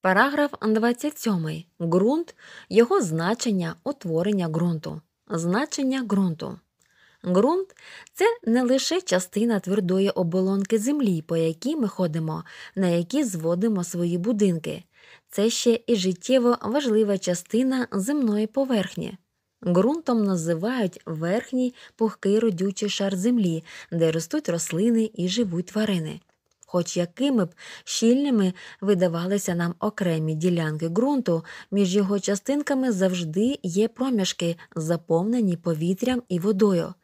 Параграф 27. Ґрунт, його значення, утворення ґрунту. Значення ґрунту. Ґрунт це не лише частина твердої оболонки землі, по якій ми ходимо, на якій зводимо свої будинки. Це ще і життєво важлива частина земної поверхні. Ґрунтом називають верхній пухкий родючий шар землі, де ростуть рослини і живуть тварини хоч якими б щільними видавалися нам окремі ділянки ґрунту, між його частинками завжди є проміжки, заповнені повітрям і водою.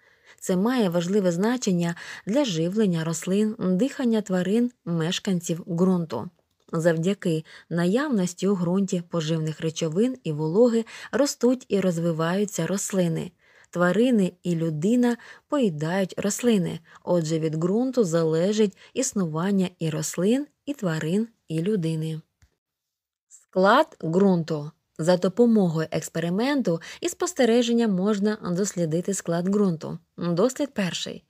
Це має важливе значення для живлення рослин, дихання тварин, мешканців ґрунту. Завдяки наявності у ґрунті поживних речовин і вологи ростуть і розвиваються рослини тварини і людина поїдають рослини, отже від ґрунту залежить існування і рослин, і тварин, і людини. Склад ґрунту. За допомогою експерименту і спостереження можна дослідити склад ґрунту. Дослід перший.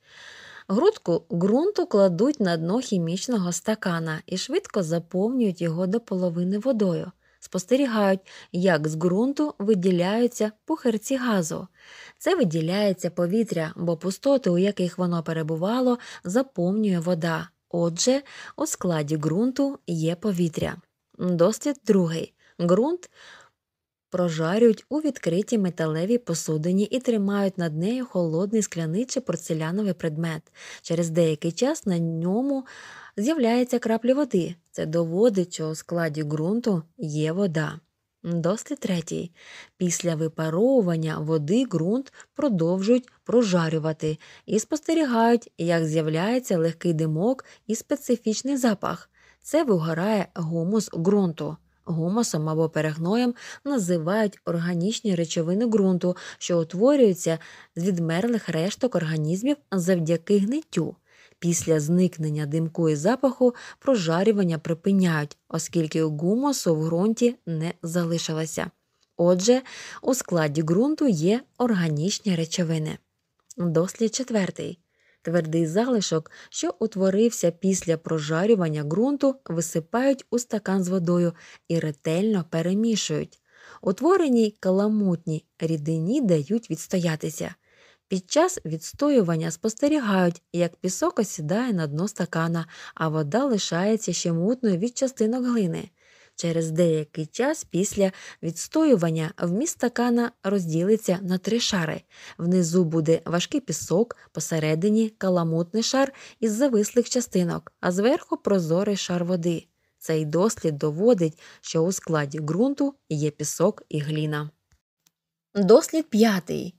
Грудку ґрунту кладуть на дно хімічного стакана і швидко заповнюють його до половини водою спостерігають, як з ґрунту виділяються пухирці газу. Це виділяється повітря, бо пустоти, у яких воно перебувало, заповнює вода. Отже, у складі ґрунту є повітря. Дослід другий. Ґрунт прожарюють у відкритій металевій посудині і тримають над нею холодний скляний чи порцеляновий предмет. Через деякий час на ньому з'являється краплі води. Це доводить, що у складі ґрунту є вода. Дослід третій. Після випаровування води ґрунт продовжують прожарювати і спостерігають, як з'являється легкий димок і специфічний запах. Це вигорає гумус ґрунту. Гумусом або перегноєм називають органічні речовини ґрунту, що утворюються з відмерлих решток організмів завдяки гниттю. Після зникнення димку і запаху прожарювання припиняють, оскільки гумусу в ґрунті не залишилося. Отже, у складі ґрунту є органічні речовини. Дослід четвертий. Твердий залишок, що утворився після прожарювання ґрунту, висипають у стакан з водою і ретельно перемішують. Утворені каламутні рідині дають відстоятися. Під час відстоювання спостерігають, як пісок осідає на дно стакана, а вода лишається ще мутною від частинок глини. Через деякий час після відстоювання вміст стакана розділиться на три шари. Внизу буде важкий пісок, посередині каламутний шар із завислих частинок, а зверху прозорий шар води. Цей дослід доводить, що у складі ґрунту є пісок і гліна. Дослід п'ятий.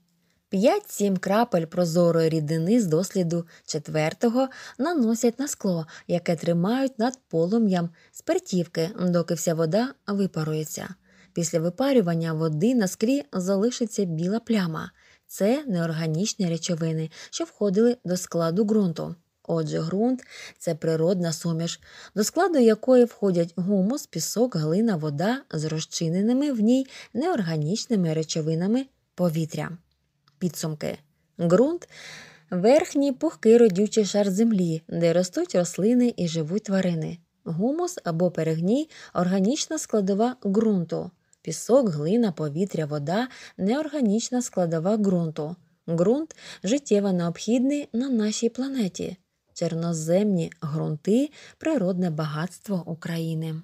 П'ять-сім крапель прозорої рідини з досліду четвертого наносять на скло, яке тримають над полум'ям спиртівки, доки вся вода випарується. Після випарювання води на склі залишиться біла пляма. Це неорганічні речовини, що входили до складу ґрунту. Отже, ґрунт це природна суміш, до складу якої входять гумус, пісок, глина, вода з розчиненими в ній неорганічними речовинами повітря підсумки. Ґрунт верхній пухкий родючий шар землі, де ростуть рослини і живуть тварини. Гумус або перегній органічна складова ґрунту. Пісок, глина, повітря, вода неорганічна складова ґрунту. Ґрунт життєво необхідний на нашій планеті. Чорноземні ґрунти природне багатство України.